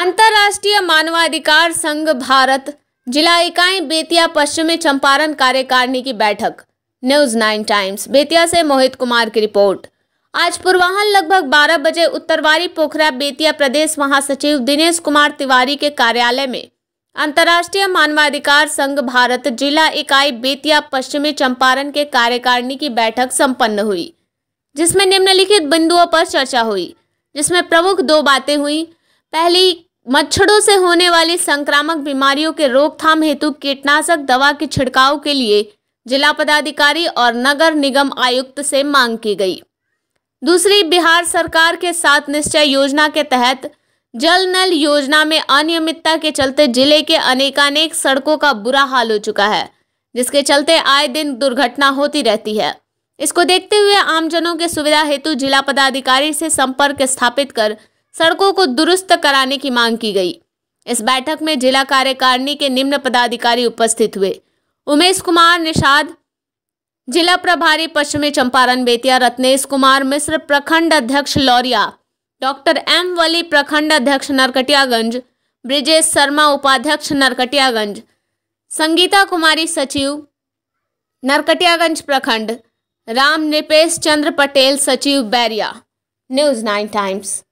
अंतर्राष्ट्रीय मानवाधिकार संघ भारत जिला इकाई बेतिया पश्चिमी चंपारण कार्यकारिणी की बैठक न्यूज नाइन टाइम्स बेतिया से मोहित कुमार की रिपोर्ट आज पूर्वाहन लगभग 12 बजे उत्तरवारी पोखरा बेतिया प्रदेश महासचिव दिनेश कुमार तिवारी के कार्यालय में अंतर्राष्ट्रीय मानवाधिकार संघ भारत जिला इकाई बेतिया पश्चिमी चंपारण के कार्यकारिणी की बैठक संपन्न हुई जिसमें निम्नलिखित बिंदुओं पर चर्चा हुई जिसमें प्रमुख दो बातें हुई पहली मच्छरों से होने वाली संक्रामक बीमारियों के रोकथाम हेतु कीटनाशक दवा के छिड़काव के लिए जिला पदाधिकारी और नगर निगम आयुक्त से मांग की गई दूसरी बिहार सरकार के साथ निश्चय योजना के तहत जल नल योजना में अनियमितता के चलते जिले के अनेकानेक सड़कों का बुरा हाल हो चुका है जिसके चलते आए दिन दुर्घटना होती रहती है इसको देखते हुए आमजनों के सुविधा हेतु जिला पदाधिकारी से संपर्क स्थापित कर सड़कों को दुरुस्त कराने की मांग की गई इस बैठक में जिला कार्यकारिणी के निम्न पदाधिकारी उपस्थित हुए उमेश कुमार निषाद जिला प्रभारी पश्चिमी चंपारण बेतिया रत्नेश कुमार मिश्र प्रखंड अध्यक्ष लौरिया डॉक्टर एम वली प्रखंड अध्यक्ष नरकटियागंज ब्रिजेश शर्मा उपाध्यक्ष नरकटियागंज संगीता कुमारी सचिव नरकटियागंज प्रखंड राम निपेश चंद्र पटेल सचिव बैरिया न्यूज नाइन टाइम्स